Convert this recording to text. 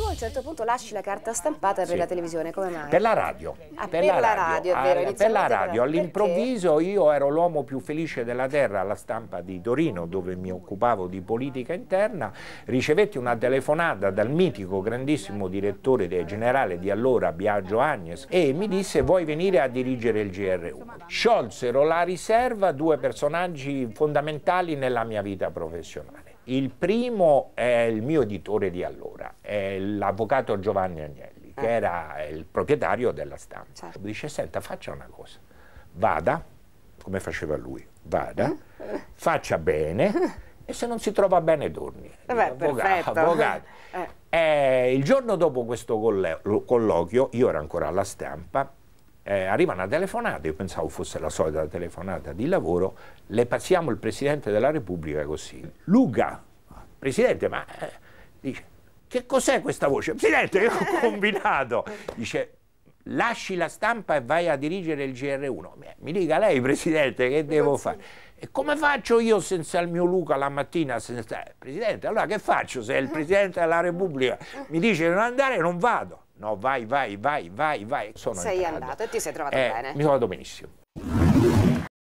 tu a un certo punto lasci la carta stampata per sì. la televisione, come mai? Per la radio. Ah, per, per, la, la radio, radio, è vero. Ah, per la radio, all'improvviso io ero l'uomo più felice della terra alla stampa di Torino, dove mi occupavo di politica interna, ricevetti una telefonata dal mitico grandissimo direttore generale di allora, Biagio Agnes, e mi disse vuoi venire a dirigere il GRU. Sciolsero la riserva due personaggi fondamentali nella mia vita professionale. Il primo è il mio editore di allora, è l'avvocato Giovanni Agnelli, ah. che eh. era il proprietario della stampa. Certo. dice, senta, faccia una cosa, vada, come faceva lui, vada, eh? faccia bene e se non si trova bene torni. Vabbè, avvocato, avvocato. Eh. il giorno dopo questo colloquio, io ero ancora alla stampa, eh, arriva una telefonata, io pensavo fosse la solita telefonata di lavoro, le passiamo il Presidente della Repubblica così. Luca, Presidente, ma eh, dice, che cos'è questa voce? Presidente, che ho combinato. Dice, lasci la stampa e vai a dirigere il GR1. Mi dica lei, Presidente, che devo fare? E come faccio io senza il mio Luca la mattina? Senza... Eh, Presidente, allora che faccio se il Presidente della Repubblica mi dice di non andare non vado? No, vai, vai, vai, vai, vai. Sono sei entrato. andato e ti sei trovato eh, bene. Mi sono andato benissimo.